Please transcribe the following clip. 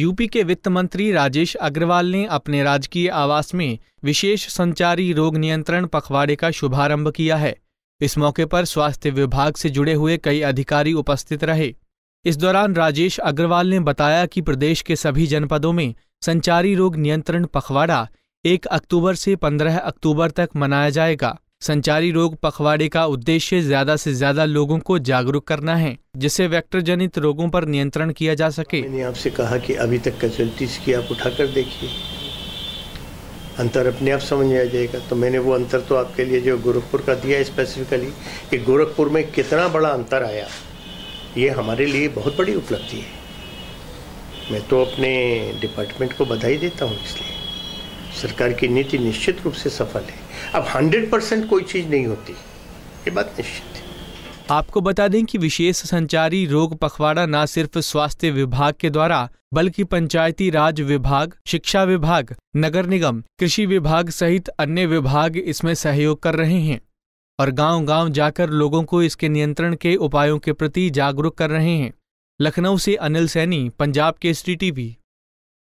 UP के वित्त मंत्री राजेश अग्रवाल ने अपने राजकीय आवास में विशेष संचारी रोग नियंत्रण पखवाड़े का शुभारंभ किया है इस मौके पर स्वास्थ्य विभाग से जुड़े हुए कई अधिकारी उपस्थित रहे इस दौरान राजेश अग्रवाल ने बताया कि प्रदेश के सभी जनपदों में संचारी रोग नियंत्रण पखवाड़ा एक अक्टूबर से पंद्रह अक्टूबर तक मनाया जाएगा संचारी रोग पखवाड़े का उद्देश्य ज्यादा से ज्यादा लोगों को जागरूक करना है जिससे वेक्टर जनित रोगों पर नियंत्रण किया जा सके मैंने आपसे कहा कि अभी तक कैजुअलिटीज की आप उठा कर देखिए अंतर अपने आप समझ में आ जाएगा तो मैंने वो अंतर तो आपके लिए जो गोरखपुर का दिया स्पेसिफिकली कि गोरखपुर में कितना बड़ा अंतर आया ये हमारे लिए बहुत बड़ी उपलब्धि है मैं तो अपने डिपार्टमेंट को बधाई देता हूँ इसलिए सरकार की नीति निश्चित रूप से सफल है अब 100 परसेंट कोई चीज़ नहीं होती ये बात निश्चित है आपको बता दें कि विशेष संचारी रोग पखवाड़ा न सिर्फ स्वास्थ्य विभाग के द्वारा बल्कि पंचायती राज विभाग शिक्षा विभाग नगर निगम कृषि विभाग सहित अन्य विभाग इसमें सहयोग कर रहे हैं और गांव-गांव जाकर लोगों को इसके नियंत्रण के उपायों के प्रति जागरूक कर रहे हैं लखनऊ से अनिल सैनी पंजाब एस टीवी